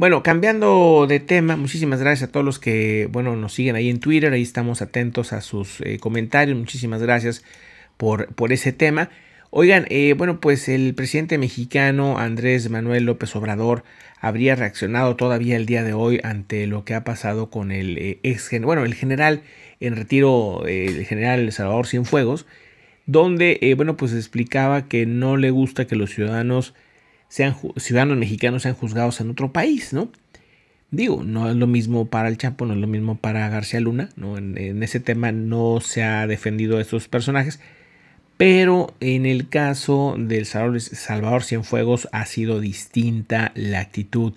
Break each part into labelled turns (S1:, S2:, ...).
S1: Bueno, cambiando de tema, muchísimas gracias a todos los que, bueno, nos siguen ahí en Twitter, ahí estamos atentos a sus eh, comentarios, muchísimas gracias por, por ese tema. Oigan, eh, bueno, pues el presidente mexicano Andrés Manuel López Obrador habría reaccionado todavía el día de hoy ante lo que ha pasado con el eh, ex, bueno, el general en retiro, el general Salvador Cienfuegos, donde, bueno, pues explicaba que no le gusta que los ciudadanos sean ciudadanos mexicanos sean juzgados en otro país, ¿no? Digo, no es lo mismo para el Chapo, no es lo mismo para García Luna, ¿no? En, ese tema no se ha defendido a estos personajes, pero en el caso del Salvador Cienfuegos ha sido distinta la actitud.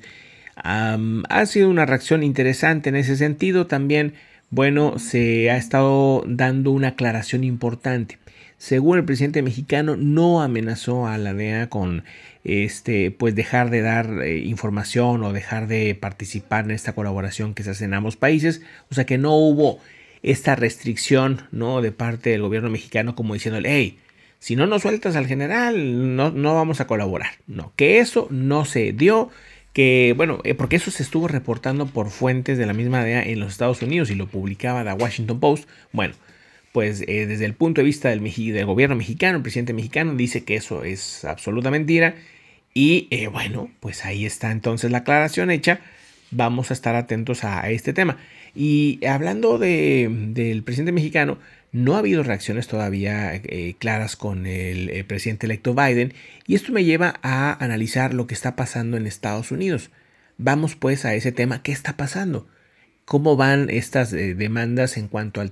S1: ha sido una reacción interesante en ese sentido también bueno, se ha estado dando una aclaración importante. Según el presidente mexicano, no amenazó a la DEA con este, pues dejar de dar eh, información o dejar de participar en esta colaboración que se hace en ambos países. O sea que no hubo esta restricción ¿no? de parte del gobierno mexicano como diciéndole, hey, si no nos sueltas al general, no, no vamos a colaborar. No, que eso no se dio que, bueno, eh, porque eso se estuvo reportando por fuentes de la misma DEA en los Estados Unidos y lo publicaba la Washington Post. Bueno, pues eh, desde el punto de vista del, gobierno mexicano, el presidente mexicano dice que eso es absoluta mentira. Y eh, bueno, pues ahí está entonces la aclaración hecha. Vamos a estar atentos a, este tema. Y hablando del presidente mexicano, no ha habido reacciones todavía eh, claras con el eh, presidente electo Biden y esto me lleva a analizar lo que está pasando en Estados Unidos. Vamos pues a ese tema, ¿qué está pasando? ¿Cómo van estas eh, demandas en cuanto al tema?